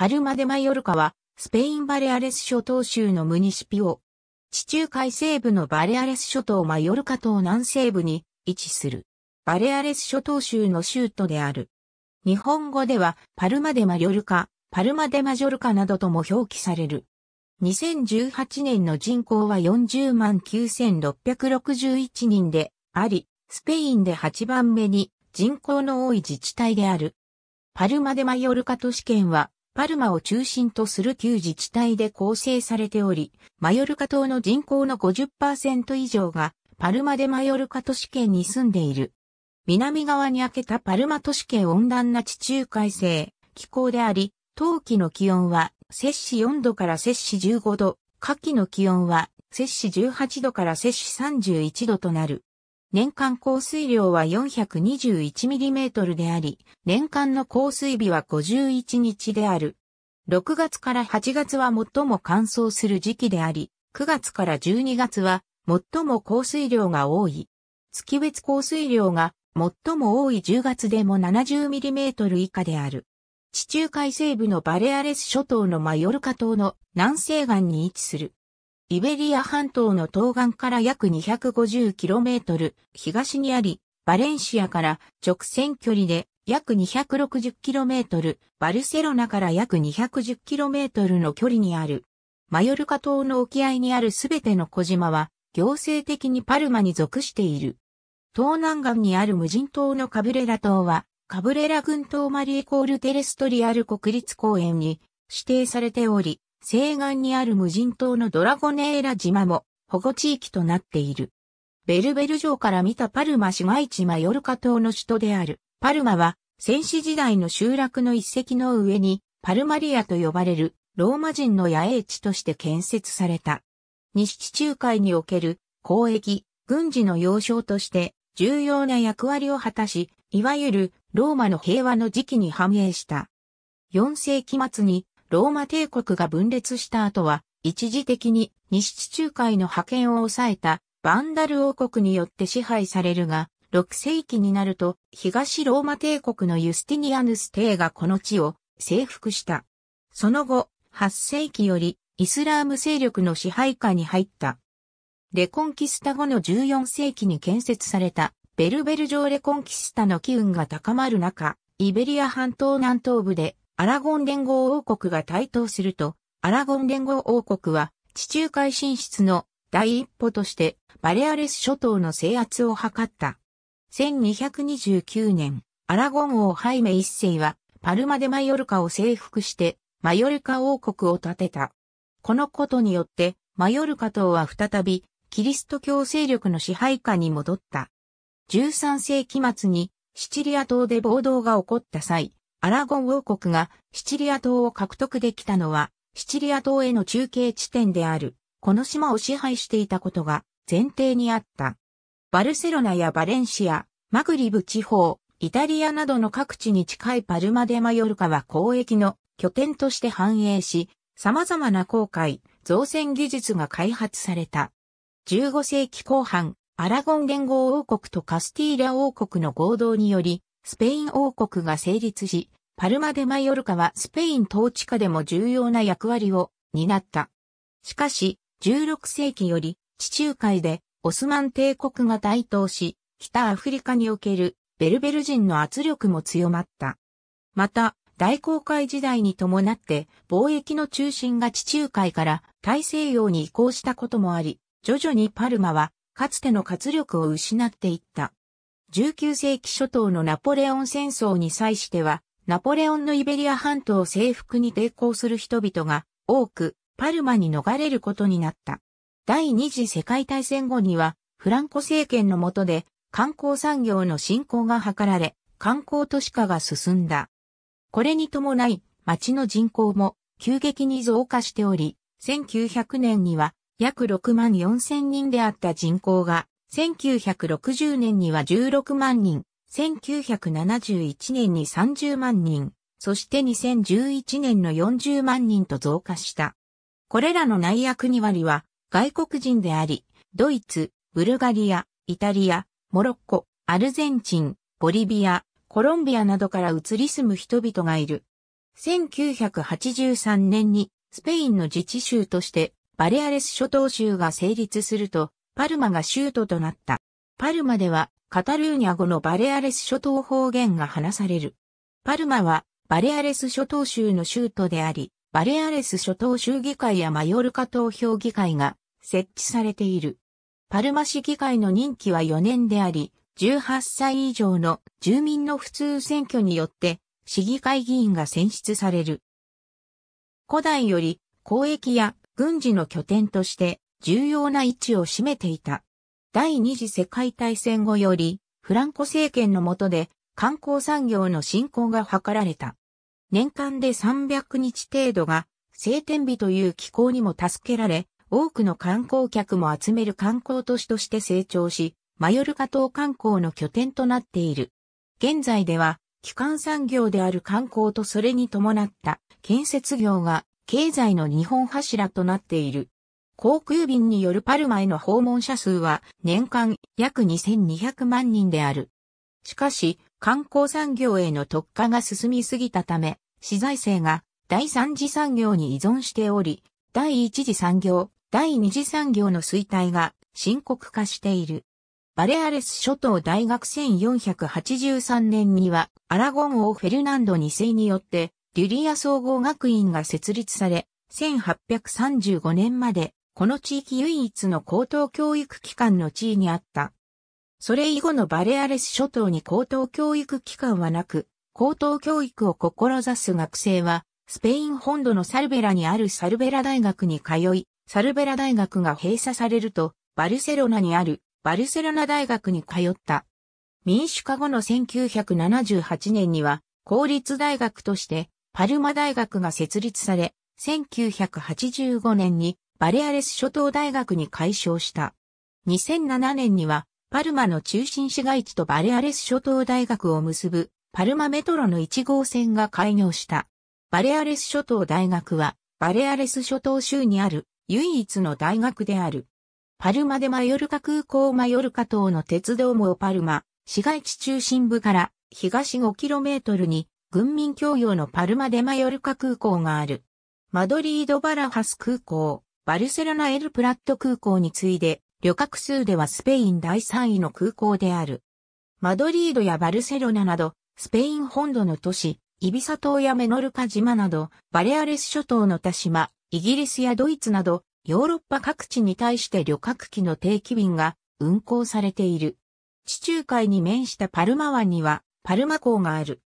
パルマ・デ・マヨルカは、スペイン・バレアレス諸島州のムニシピオ。地中海西部のバレアレス諸島マヨルカ島南西部に位置する。バレアレス諸島州の州都である。日本語では、パルマ・デ・マヨルカ、パルマ・デ・マジョルカなどとも表記される。2018年の人口は40万9661人であり、スペインで8番目に人口の多い自治体である。パルマ・デ・マヨルカ都市圏はパルマを中心とする旧自治体で構成されており、マヨルカ島の人口の50%以上がパルマでマヨルカ都市圏に住んでいる。南側に開けたパルマ都市圏温暖な地中海性気候であり、冬季の気温は摂氏4度から摂氏15度、夏季の気温は摂氏18度から摂氏31度となる。年間降水量は 421mm であり、年間の降水日は51日である。6月から8月は最も乾燥する時期であり、9月から12月は最も降水量が多い。月別降水量が最も多い10月でも 70mm 以下である。地中海西部のバレアレス諸島のマヨルカ島の南西岸に位置する。イベリア半島の東岸から約 250km 東にあり、バレンシアから直線距離で約 260km、バルセロナから約 210km の距離にある。マヨルカ島の沖合にあるすべての小島は、行政的にパルマに属している。東南岸にある無人島のカブレラ島は、カブレラ群島マリエコールテレストリアル国立公園に指定されており、西岸にある無人島のドラゴネーラ島も保護地域となっている。ベルベル城から見たパルマ市街地マヨルカ島の首都である。パルマは、戦死時代の集落の一石の上に、パルマリアと呼ばれるローマ人の野営地として建設された。西地中海における交易、軍事の要衝として重要な役割を果たし、いわゆるローマの平和の時期に繁栄した。4世紀末にローマ帝国が分裂した後は、一時的に西地中海の覇権を抑えたバンダル王国によって支配されるが、6世紀になると、東ローマ帝国のユスティニアヌス帝がこの地を征服した。その後、8世紀よりイスラーム勢力の支配下に入った。レコンキスタ後の14世紀に建設されたベルベル城レコンキスタの機運が高まる中、イベリア半島南東部でアラゴン連合王国が台頭すると、アラゴン連合王国は地中海進出の第一歩としてバレアレス諸島の制圧を図った。1229年、アラゴン王ハイメ一世は、パルマでマヨルカを征服して、マヨルカ王国を建てた。このことによって、マヨルカ島は再び、キリスト教勢力の支配下に戻った。13世紀末に、シチリア島で暴動が起こった際、アラゴン王国がシチリア島を獲得できたのは、シチリア島への中継地点である、この島を支配していたことが前提にあった。バルセロナやバレンシア、マグリブ地方、イタリアなどの各地に近いパルマ・デ・マヨルカは交易の拠点として繁栄し、様々な航海、造船技術が開発された。15世紀後半、アラゴン連合王国とカスティーラ王国の合同により、スペイン王国が成立し、パルマ・デ・マヨルカはスペイン統治下でも重要な役割を担った。しかし、16世紀より地中海でオスマン帝国が台頭し、北アフリカにおけるベルベル人の圧力も強まった。また、大航海時代に伴って貿易の中心が地中海から大西洋に移行したこともあり、徐々にパルマはかつての活力を失っていった。19世紀初頭のナポレオン戦争に際しては、ナポレオンのイベリア半島征服に抵抗する人々が多くパルマに逃れることになった。第二次世界大戦後には、フランコ政権の下で、観光産業の振興が図られ、観光都市化が進んだ。これに伴い、町の人口も急激に増加しており、1900年には約6万4千人であった人口が、1960年には16万人、1971年に30万人、そして2011年の40万人と増加した。これらの内約2割は外国人であり、ドイツ、ブルガリア、イタリア、モロッコ、アルゼンチン、ボリビア、コロンビアなどから移り住む人々がいる。1983年にスペインの自治州としてバレアレス諸島州が成立すると、パルマが州都となった。パルマではカタルーニャ語のバレアレス諸島方言が話される。パルマはバレアレス諸島州の州都であり、バレアレス諸島州議会やマヨルカ投票議会が設置されている。パルマ市議会の任期は4年であり、18歳以上の住民の普通選挙によって市議会議員が選出される。古代より交易や軍事の拠点として重要な位置を占めていた。第二次世界大戦後よりフランコ政権の下で観光産業の振興が図られた。年間で300日程度が晴天日という気候にも助けられ、多くの観光客も集める観光都市として成長し、マヨルカ島観光の拠点となっている。現在では、基幹産業である観光とそれに伴った建設業が経済の日本柱となっている。航空便によるパルマへの訪問者数は年間約2200万人である。しかし、観光産業への特化が進みすぎたため、資材性が第三次産業に依存しており、第一次産業、第二次産業の衰退が深刻化している。バレアレス諸島大学1483年にはアラゴン王フェルナンド2世によってリュリア総合学院が設立され、1835年までこの地域唯一の高等教育機関の地位にあった。それ以後のバレアレス諸島に高等教育機関はなく、高等教育を志す学生は、スペイン本土のサルベラにあるサルベラ大学に通い、サルベラ大学が閉鎖されると、バルセロナにあるバルセロナ大学に通った。民主化後の1978年には、公立大学としてパルマ大学が設立され、1985年にバレアレス諸島大学に改称した。2007年には、パルマの中心市街地とバレアレス諸島大学を結ぶパルマメトロの1号線が開業した。バレアレス諸島大学は、バレアレス諸島州にある唯一の大学である。パルマでマヨルカ空港マヨルカ島の鉄道網パルマ、市街地中心部から東 5km に軍民共用のパルマでマヨルカ空港がある。マドリード・バラハス空港、バルセロナ・エル・プラット空港に次いで、旅客数ではスペイン第3位の空港である。マドリードやバルセロナなど、スペイン本土の都市、イビサ島やメノルカ島など、バレアレス諸島の田島、イギリスやドイツなどヨーロッパ各地に対して旅客機の定期便が運航されている。地中海に面したパルマ湾にはパルマ港がある。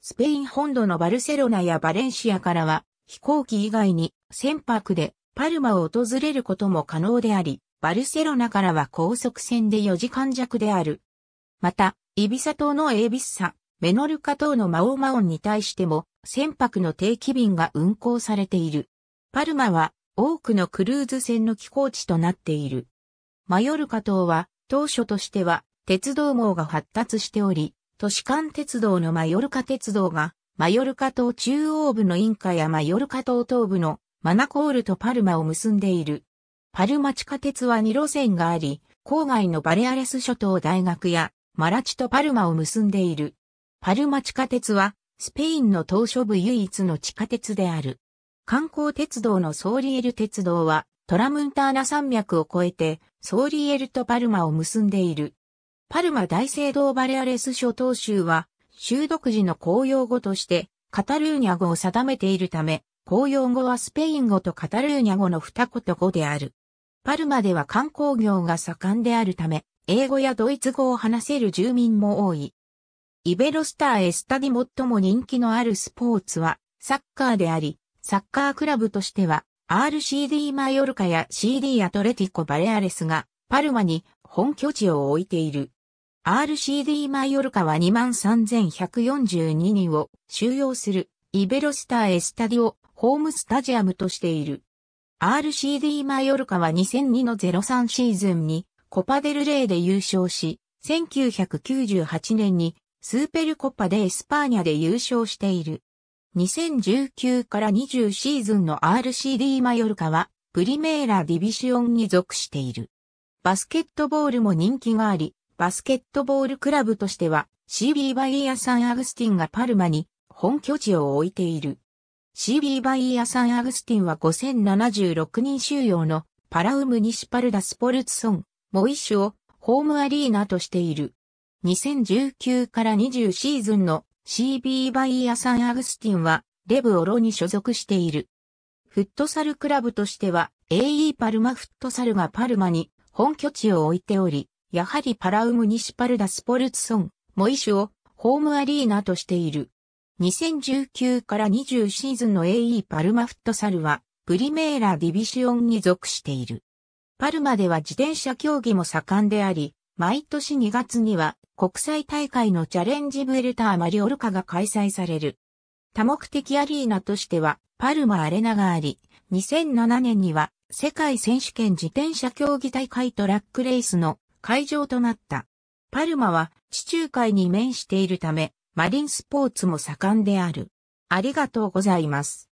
スペイン本土のバルセロナやバレンシアからは飛行機以外に船舶でパルマを訪れることも可能であり、バルセロナからは高速船で4時間弱である。また、イビサ島のエービッサ、メノルカ島のマオマオンに対しても船舶の定期便が運航されている。パルマは多くのクルーズ船の寄港地となっている。マヨルカ島は当初としては鉄道網が発達しており、都市間鉄道のマヨルカ鉄道がマヨルカ島中央部のインカやマヨルカ島東部のマナコールとパルマを結んでいる。パルマ地下鉄は2路線があり、郊外のバレアレス諸島大学やマラチとパルマを結んでいる。パルマ地下鉄はスペインの島嶼部唯一の地下鉄である。観光鉄道のソーリエル鉄道はトラムンターナ山脈を越えてソーリエルとパルマを結んでいる。パルマ大聖堂バレアレス諸島州は州独自の公用語としてカタルーニャ語を定めているため、公用語はスペイン語とカタルーニャ語の二言語である。パルマでは観光業が盛んであるため、英語やドイツ語を話せる住民も多い。イベロスターエスタディも人気のあるスポーツはサッカーであり、サッカークラブとしては、RCD マヨルカや CD アトレティコ・バレアレスが、パルマに本拠地を置いている。RCD マヨルカは23,142人を収容する、イベロスターエスタディオ、ホームスタジアムとしている。RCD マヨルカは2002の03シーズンにコパデルレイで優勝し、1998年にスーペルコパでエスパーニャで優勝している。2019から20シーズンの RCD マヨルカは、プリメーラディビシオンに属している。バスケットボールも人気があり、バスケットボールクラブとしては、CB バイヤサンアグスティンがパルマに本拠地を置いている。CB バイヤサンアグスティンは5076人収容のパラウムニシパルダスポルツソン、モイシュをホームアリーナとしている。2019から20シーズンの CB バイアサンアグスティンは、レブオロに所属している。フットサルクラブとしては、AE パルマフットサルがパルマに本拠地を置いており、やはりパラウムニシパルダスポルツソン、モイシュをホームアリーナとしている。2019から20シーズンの AE パルマフットサルは、プリメーラディビシオンに属している。パルマでは自転車競技も盛んであり、毎年2月には国際大会のチャレンジブエルターマリオルカが開催される。多目的アリーナとしてはパルマアレナがあり、2007年には世界選手権自転車競技大会トラックレースの会場となった。パルマは地中海に面しているため、マリンスポーツも盛んである。ありがとうございます。